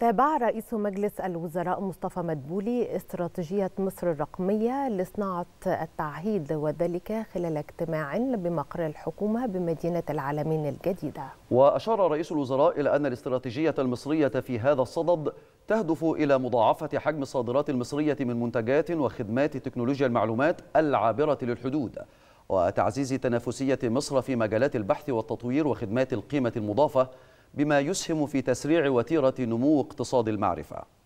تابع رئيس مجلس الوزراء مصطفى مدبولي استراتيجية مصر الرقمية لصناعة التعهيد وذلك خلال اجتماع بمقر الحكومة بمدينة العالمين الجديدة وأشار رئيس الوزراء إلى أن الاستراتيجية المصرية في هذا الصدد تهدف إلى مضاعفة حجم الصادرات المصرية من منتجات وخدمات تكنولوجيا المعلومات العابرة للحدود وتعزيز تنافسية مصر في مجالات البحث والتطوير وخدمات القيمة المضافة بما يسهم في تسريع وتيرة نمو اقتصاد المعرفة